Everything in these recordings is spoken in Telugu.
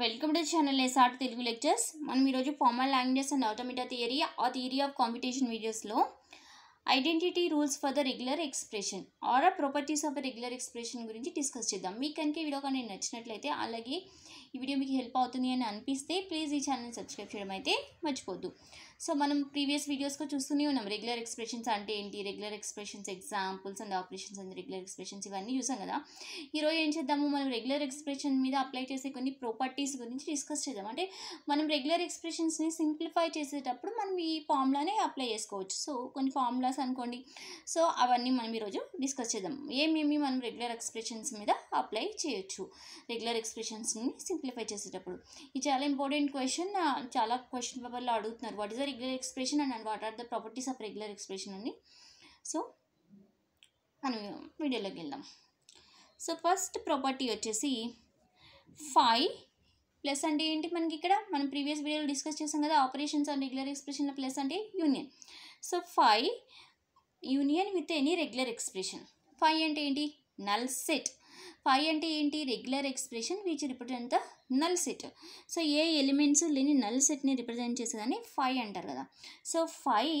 welcome to channel SR Telugu lectures మనం ఈరోజు formal languages and automata theory ఆ థియరీ ఆఫ్ కాంపిటీషన్ వీడియోస్లో identity rules for the regular expression or properties of regular expression గురించి డిస్కస్ చేద్దాం మీకు కనుక ఈ వీడియో కానీ నచ్చినట్లయితే అలాగే ఈ వీడియో మీకు హెల్ప్ అవుతుంది అని అనిపిస్తే ప్లీజ్ ఈ ఛానల్ని సబ్స్క్రైబ్ చేయడం అయితే మర్చిపోద్దు సో మనం ప్రీవియస్ వీడియోస్గా చూస్తూనే ఉన్నాం రెగ్యులర్ ఎక్స్ప్రెషన్స్ అంటే ఏంటి regular expressions examples and operations and regular expressions ఇవన్నీ చూసాం కదా ఈరోజు ఏం చేద్దాము మనం రెగ్యులర్ ఎక్స్ప్రెషన్ మీద అప్లై చేసే కొన్ని ప్రాపర్టీస్ గురించి డిస్కస్ చేద్దాం అంటే మనం రెగ్యులర్ ఎక్స్ప్రెషన్స్ని సింప్లిఫై చేసేటప్పుడు మనం ఈ ఫార్ములానే అప్లై చేసుకోవచ్చు సో కొన్ని ఫార్ములాస్ మైనస్ అనుకోండి సో అవన్నీ మనం ఈరోజు డిస్కస్ చేద్దాం ఏమేమి మనం రెగ్యులర్ ఎక్స్ప్రెషన్స్ మీద అప్లై చేయొచ్చు రెగ్యులర్ ఎక్స్ప్రెషన్స్ని సింప్లిఫై చేసేటప్పుడు ఇది చాలా ఇంపార్టెంట్ క్వశ్చన్ చాలా క్వశ్చన్ పేపర్లో అడుగుతున్నారు what is the regular expression and what are the properties of regular expression అని సో మనం వీడియోలోకి వెళ్దాం సో ఫస్ట్ ప్రాపర్టీ వచ్చేసి ఫైవ్ ప్లస్ అంటే ఏంటి మనకి ఇక్కడ మనం ప్రీవియస్ వీడియోలో డిస్కస్ చేసాం కదా ఆపరేషన్స్ ఆన్ రెగ్యులర్ ఎక్స్ప్రెషన్లో ప్లస్ అంటే union so phi union with any regular expression phi అంటే ఏంటి నల్ సెట్ ఫైవ్ అంటే ఏంటి regular expression which represent the null set so ఏ ఎలిమెంట్స్ లేని నల్ సెట్ని రిప్రజెంట్ చేసేదాన్ని ఫైవ్ అంటారు కదా సో ఫైవ్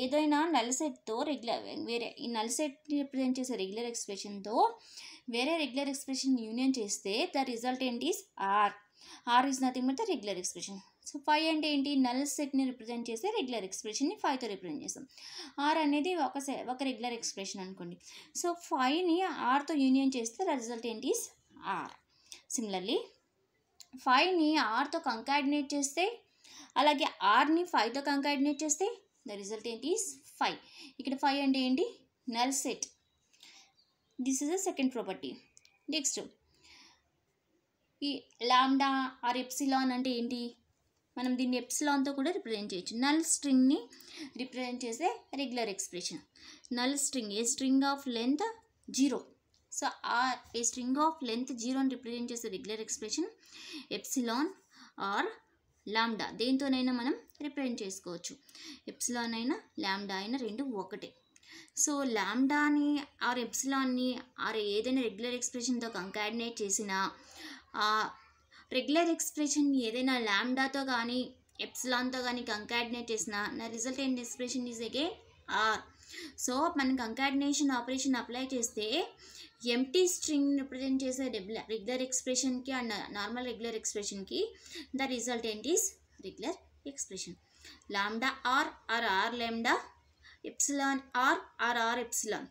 ఏదైనా నల్ సెట్తో రెగ్యులర్ వేరే ఈ నల్ సెట్ని రిప్రజెంట్ చేసే రెగ్యులర్ ఎక్స్ప్రెషన్తో వేరే రెగ్యులర్ ఎక్స్ప్రెషన్ యూనియన్ చేస్తే ద రిజల్ట్ ఏంటి R R is nothing but the regular expression so phi అంటే ఏంటి నల్ సెట్ని రిప్రజెంట్ చేస్తే రెగ్యులర్ ఎక్స్ప్రెషన్ని ఫైవ్తో రిప్రజెంట్ చేస్తాం ఆర్ అనేది ఒక ఒక రెగ్యులర్ ఎక్స్ప్రెషన్ అనుకోండి సో ఫైవ్ని ఆర్తో యూనియన్ చేస్తే రిజల్ట్ ఏంటి ఈస్ ఆర్ సిమిలర్లీ ఫైవ్ని ఆర్తో కంకాడినేట్ చేస్తే అలాగే ఆర్ని ఫైవ్తో కంకాడినేట్ చేస్తే ద రిజల్ట్ ఏంటి ఈస్ ఫైవ్ ఇక్కడ ఫైవ్ అంటే ఏంటి null set this is the second property next ఈ లాండా ఆర్ ఎప్సిలాన్ అంటే ఏంటి మనం దీన్ని ఎప్సిలాన్తో కూడా రిప్రజెంట్ చేయొచ్చు నల్ స్ట్రింగ్ని రిప్రజెంట్ చేసే regular expression null string a string of length zero so ఆ ఏ స్ట్రింగ్ ఆఫ్ లెంత్ జీరోని రిప్రజెంట్ చేసే regular expression epsilon or lambda దేంతోనైనా మనం రిప్రజెంట్ చేసుకోవచ్చు ఎప్సిలాన్ అయినా లామ్డా అయినా రెండు ఒకటే సో లామ్డాని ఆర్ ఎప్సిలాన్ని ఆర్ ఏదైనా రెగ్యులర్ ఎక్స్ప్రెషన్తో కంకాడినేట్ చేసినా రెగ్యులర్ ఎక్స్ప్రెషన్ ఏదైనా ల్యాండాతో కానీ ఎప్సిలాన్తో కానీ కంకాడినేట్ చేసిన నా result and expression is again R so మనం కంకాడినేషన్ ఆపరేషన్ అప్లై చేస్తే ఎంటీ స్ట్రింగ్ రిప్రజెంట్ చేసే రెగ్యులర్ రెగ్యులర్ ఎక్స్ప్రెషన్కి అండ్ నార్మల్ రెగ్యులర్ ఎక్స్ప్రెషన్కి ద రిజల్ట్ ఏంటి is regular expression lambda R R R lambda epsilon R R R epsilon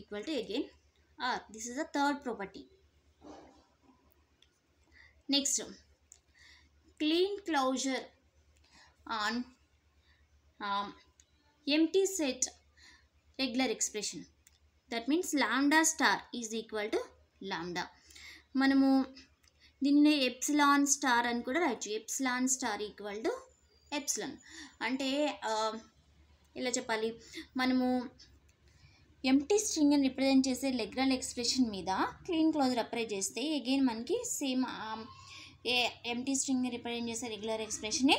equal to again R this is the third property next Kleene closure on empty set regular expression that means lambda star is equal to lambda మనము దీన్ని ఎప్సిలాన్ స్టార్ అని కూడా రాయొచ్చు epsilon star equal to epsilon అంటే uh, ఎలా చెప్పాలి మనము ఎంటీ స్ట్రింగ్ని రిప్రజెంట్ చేసే లెగ్రల్ ఎక్స్ప్రెషన్ మీద క్లీన్ క్లోజర్ అప్లై చేస్తే అగైన్ మనకి same um, a empty string represent చేసే రెగ్యులర్ ఎక్స్ప్రెషనే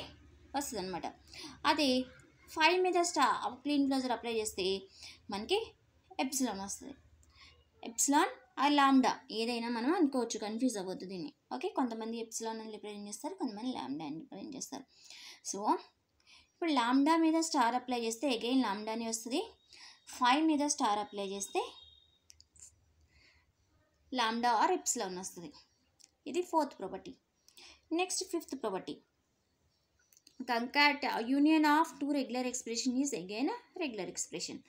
వస్తుంది అనమాట అదే ఫైవ్ మీద స్టా క్లీన్ క్లోజర్ అప్లై చేస్తే మనకి ఎప్సిలాన్ వస్తుంది ఎప్సిలాన్ ఆ లామ్డా ఏదైనా మనం అనుకోవచ్చు కన్ఫ్యూజ్ అవ్వద్దు దీన్ని ఓకే కొంతమంది ఎప్సిలాన్ అని రిప్రజెంట్ చేస్తారు కొంతమంది లాండా అని రిప్రజెంట్ చేస్తారు సో ఇప్పుడు లాండా మీద స్టార్ అప్లై చేస్తే అగైన్ అని వస్తుంది ఫైవ్ మీద స్టార్ అప్లై చేస్తే లాండా ఆర్ ఎప్స్లోన్ వస్తుంది ఇది fourth property next fifth property concat union of two regular expression is again regular expression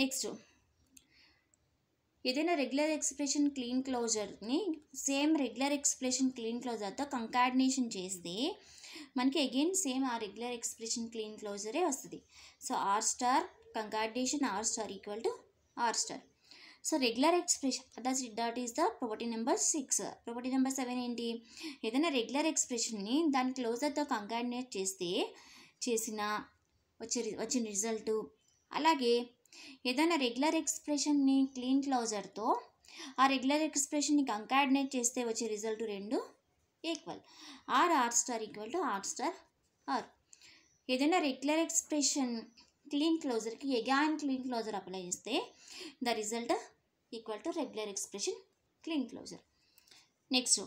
next ఏదైనా రెగ్యులర్ ఎక్స్ప్రెషన్ క్లీన్ క్లోజర్ని సేమ్ రెగ్యులర్ ఎక్స్ప్రెషన్ క్లీన్ క్లోజర్తో కంకాడినేషన్ చేస్తే మనకి అగైన్ సేమ్ ఆ రెగ్యులర్ ఎక్స్ప్రెషన్ క్లీన్ క్లోజరే వస్తుంది so R star concatenation R star equal to R star so regular expression that that is the property number six property number seven ఏంటి ఏదైనా రెగ్యులర్ ఎక్స్ప్రెషన్ని దాని క్లోజర్తో కంకాడినేట్ చేస్తే చేసిన వచ్చే వచ్చిన రిజల్ట్ అలాగే ఏదైనా రెగ్యులర్ ఎక్స్ప్రెషన్ని క్లీన్ క్లోజర్తో ఆ రెగ్యులర్ ఎక్స్ప్రెషన్ని కంకాడినేట్ చేస్తే వచ్చే రిజల్ట్ రెండు equal R R star equal to R star R ఏదైనా రెగ్యులర్ ఎక్స్ప్రెషన్ క్లీన్ క్లోజర్కి ఎగాన్ క్లీన్ క్లోజర్ అప్లై చేస్తే the result equal to regular expression Kleene closure next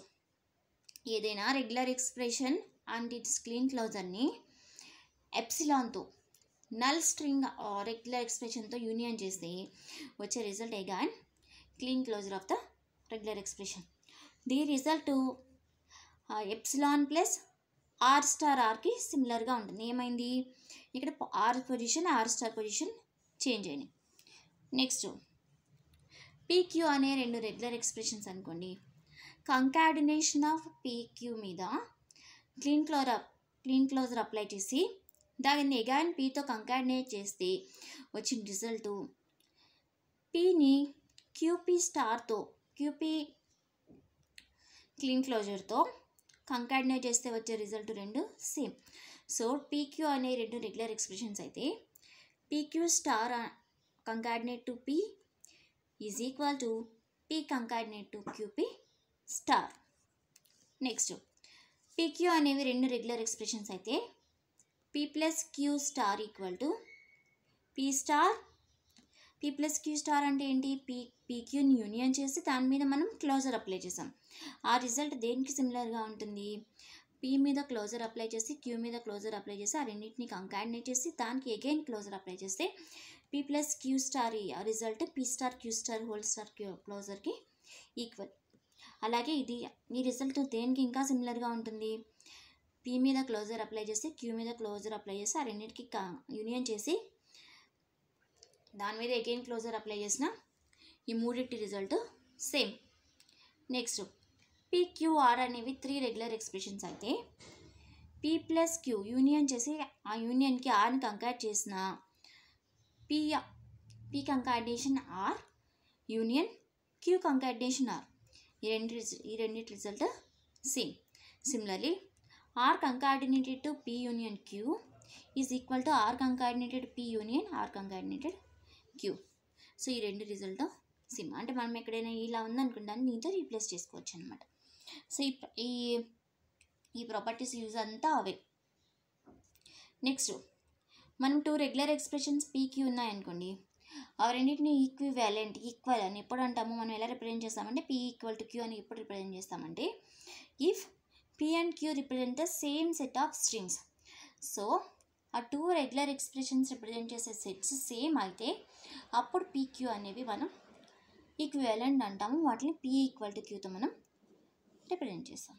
ఏదైనా regular expression and its Kleene క్లోజర్ని ఎప్సిలాన్తో నల్ స్ట్రింగ్ రెగ్యులర్ ఎక్స్ప్రెషన్తో యూనియన్ చేస్తే వచ్చే result again Kleene closure of the regular expression the result epsilon plus R star ఆర్కి సిమిలర్గా ఉంటుంది ఏమైంది ఇక్కడ R position R star position change అయినాయి నెక్స్ట్ పీక్యూ అనే రెండు రెగ్యులర్ ఎక్స్ప్రెషన్స్ అనుకోండి కంకాడినేషన్ ఆఫ్ పీక్యూ మీద Kleene closure Kleene closure apply చేసి దాని ఎగాన్ పీతో కంకాడినేట్ చేస్తే వచ్చిన రిజల్ట్ పీని క్యూపీ స్టార్తో క్యూపీ క్లీన్ క్లోజర్తో కంకాడినేట్ చేస్తే వచ్చే రిజల్ట్ రెండు సేమ్ సో పీక్యూ అనే రెండు రెగ్యులర్ ఎక్స్ప్రెషన్స్ అయితే PQ star concatenate to P is equal to P concatenate to QP star next PQ అనేవి రెండు రెగ్యులర్ ఎక్స్ప్రెషన్స్ అయితే P plus Q star equal to P star P plus Q star అంటే ఏంటి పీ పీక్యూని యూనియన్ చేసి దాని మీద మనం క్లోజర్ అప్లై చేసాం ఆ రిజల్ట్ దేనికి సిమిలర్గా ఉంటుంది పి మీద క్లోజర్ అప్లై చేసి క్యూ మీద క్లోజర్ అప్లై చేసి ఆ రెండింటిని కంకాడినేట్ చేసి దానికి అగైన్ క్లోజర్ అప్లై చేస్తే పీ ప్లస్ క్యూ స్టార్ ఆ result P star Q star whole star Q క్లోజర్కి ఈక్వల్ అలాగే ఇది ఈ రిజల్ట్ దేనికి ఇంకా సిమిలర్గా ఉంటుంది పి మీద క్లోజర్ అప్లై చేస్తే క్యూ మీద క్లోజర్ అప్లై చేసి ఆ రెండింటికి యూనియన్ చేసి దాని మీద ఎగైన్ క్లోజర్ అప్లై చేసిన ఈ మూడింటి రిజల్ట్ సేమ్ నెక్స్ట్ పిక్యూఆర్ అనేవి త్రీ రెగ్యులర్ ఎక్స్ప్రెషన్స్ అయితే పీ ప్లస్ క్యూ యూనియన్ చేసి ఆ యూనియన్కి ఆర్ని కంకాడ్ చేసిన P P concatenation R union Q concatenation R ఈ రెండు ఈ రెండింటి result same similarly R concatenated to P union Q is equal to R concatenated P union R concatenated Q so ఈ రెండు రిజల్ట్ సిమ్ అంటే మనం ఎక్కడైనా ఇలా ఉందనుకుంటాను దీంతో రీప్లేస్ చేసుకోవచ్చు అనమాట సో ఈ ఈ ప్రాపర్టీస్ యూజ్ అంతా అవే నెక్స్ట్ మనం టూ రెగ్యులర్ ఎక్స్ప్రెషన్స్ పీక్యూ ఉన్నాయనుకోండి అవి రెండింటిని వ్యాలెంట్ ఈక్వల్ అని ఎప్పుడు అంటాము మనం ఎలా రిప్రజెంట్ చేస్తామంటే పీ ఈక్వల్ టు క్యూ అని ఎప్పుడు రిప్రజెంట్ చేస్తామంటే if P and Q represent the same set of strings so ఆ టూ రెగ్యులర్ ఎక్స్ప్రెషన్స్ రిప్రజెంట్ చేసే సెట్స్ సేమ్ అయితే అప్పుడు పీక్యూ అనేవి మనం ఈక్వలెంట్ అంటాము వాటిని పీ ఈక్వల్ టు క్యూతో మనం రిప్రజెంట్ చేస్తాం